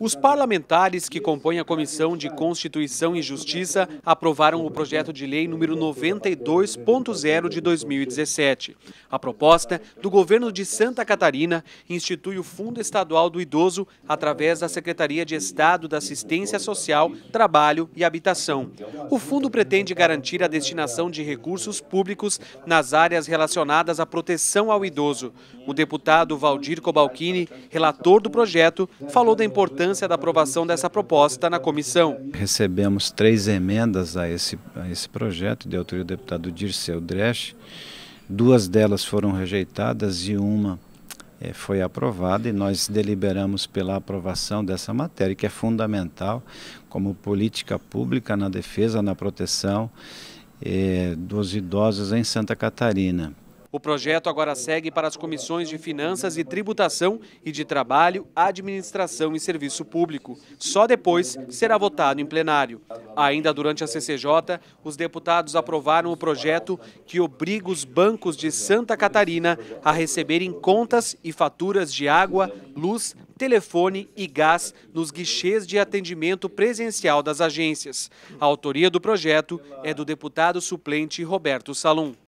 Os parlamentares que compõem a Comissão de Constituição e Justiça aprovaram o projeto de lei número 92.0 de 2017. A proposta do governo de Santa Catarina institui o Fundo Estadual do Idoso através da Secretaria de Estado da Assistência Social, Trabalho e Habitação. O fundo pretende garantir a destinação de recursos públicos nas áreas relacionadas à proteção ao idoso. O deputado Valdir Cobalcini, relator do projeto, falou toda a importância da aprovação dessa proposta na comissão. Recebemos três emendas a esse, a esse projeto de autoria do deputado Dirceu Dresch. Duas delas foram rejeitadas e uma é, foi aprovada e nós deliberamos pela aprovação dessa matéria, que é fundamental como política pública na defesa, na proteção eh, dos idosos em Santa Catarina. O projeto agora segue para as comissões de Finanças e Tributação e de Trabalho, Administração e Serviço Público. Só depois será votado em plenário. Ainda durante a CCJ, os deputados aprovaram o projeto que obriga os bancos de Santa Catarina a receberem contas e faturas de água, luz, telefone e gás nos guichês de atendimento presencial das agências. A autoria do projeto é do deputado suplente Roberto Salum.